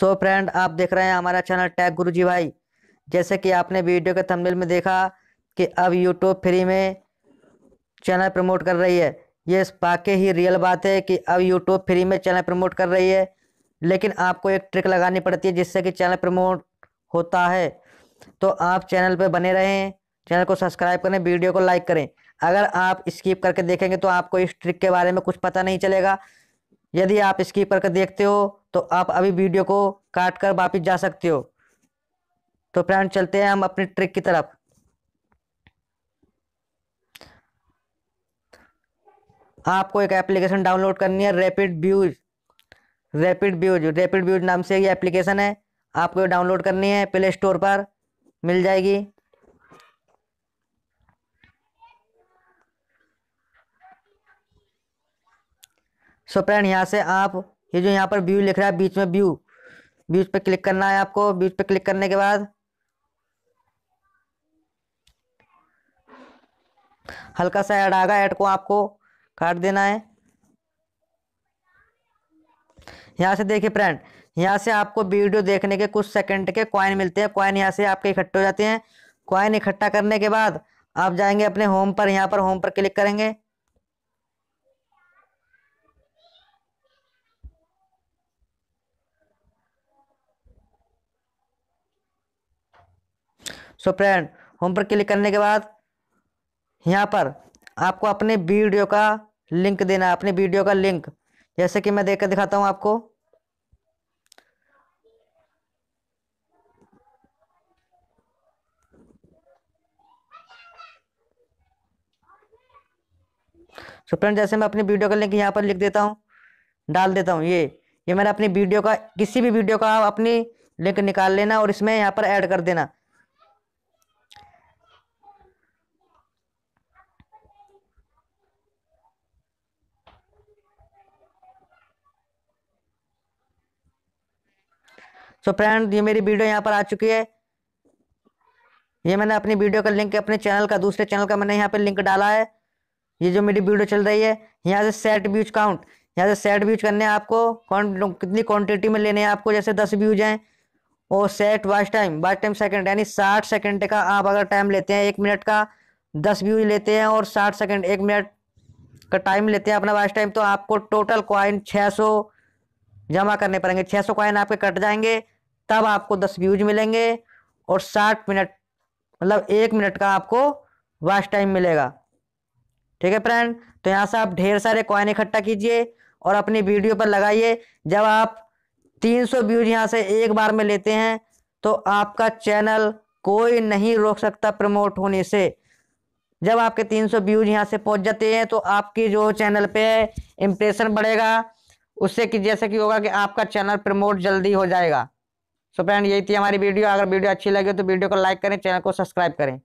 सो so friend आप देख रहे हैं हमारा चैनल टैग गुरुजी भाई जैसे कि आपने वीडियो के थंबनेल में देखा कि अब यूट्यूब फ्री में चैनल प्रमोट कर रही है ये वाकई ही रियल बात है कि अब यूट्यूब फ्री में चैनल प्रमोट कर रही है लेकिन आपको एक ट्रिक लगानी पड़ती है जिससे कि चैनल प्रमोट होता है तो आप चैनल पर बने रहें चैनल को सब्सक्राइब करें वीडियो को लाइक करें अगर आप स्किप करके देखेंगे तो आपको इस ट्रिक के बारे में कुछ पता नहीं चलेगा यदि आप स्किप करके देखते हो तो आप अभी वीडियो को काट कर वापिस जा सकते हो तो फ्रेंड चलते हैं हम अपनी ट्रिक की तरफ आपको एक एप्लीकेशन डाउनलोड करनी है rapid views rapid views rapid views नाम से ये एप्लीकेशन है आपको डाउनलोड करनी है प्ले स्टोर पर मिल जाएगी सो फ्रेंड यहाँ से आप ये जो यहाँ पर व्यू लिख रहा है बीच में व्यू व्यूज पे क्लिक करना है आपको व्यूज पे क्लिक करने के बाद हल्का सा ऐड आगा ऐड को आपको काट देना है यहाँ से देखिए फ्रेंड यहाँ से आपको वीडियो देखने के कुछ सेकंड के कॉइन मिलते हैं कॉइन यहाँ से आपके इकट्ठे हो जाते हैं कॉइन इकट्ठा करने के बाद आप जाएंगे अपने होम पर यहाँ पर होम पर क्लिक करेंगे सो फ्रेंड होम पर क्लिक करने के बाद यहाँ पर आपको अपने वीडियो का लिंक देना है अपने वीडियो का लिंक जैसे कि मैं देखकर दिखाता हूँ आपको सो फ्रेंड जैसे मैं अपनी वीडियो का लिंक यहाँ पर लिख देता हूँ डाल देता हूँ ये ये मैंने अपनी वीडियो का किसी भी वीडियो का अपनी लिंक निकाल लेना और इसमें यहाँ पर ऐड कर देना सो so फ्रेंड ये मेरी वीडियो यहाँ पर आ चुकी है ये मैंने अपनी वीडियो का लिंक अपने चैनल का दूसरे चैनल का मैंने यहाँ पर लिंक डाला है ये जो मेरी वीडियो चल रही है यहाँ से सेट व्यूज काउंट यहाँ से सेट व्यूज करने हैं आपको कौन कितनी क्वांटिटी में लेने हैं आपको जैसे दस व्यूज हैं और set watch time watch time second यानी साठ सेकंड का आप अगर टाइम लेते हैं एक मिनट का दस व्यूज लेते हैं और साठ सेकंड एक मिनट का टाइम लेते हैं अपना वाच टाइम तो आपको टोटल क्वाइन छः सौ जमा करने पड़ेंगे 600 सौ कॉइन आपके कट जाएंगे तब आपको 10 व्यूज मिलेंगे और 60 मिनट मतलब एक मिनट का आपको वाच टाइम मिलेगा ठीक है फ्रेंड तो यहाँ से आप ढेर सारे कॉइन इकट्ठा कीजिए और अपनी वीडियो पर लगाइए जब आप 300 व्यूज यहाँ से एक बार में लेते हैं तो आपका चैनल कोई नहीं रोक सकता प्रमोट होने से जब आपके 300 व्यूज यहाँ से पहुँच जाते हैं तो आपकी जो चैनल पे है इम्प्रेशन बढ़ेगा उससे कि जैसे कि होगा कि आपका चैनल प्रमोट जल्दी हो जाएगा सो फ्रेंड यही थी हमारी वीडियो अगर वीडियो अच्छी लगे तो वीडियो को लाइक करें चैनल को सब्सक्राइब करें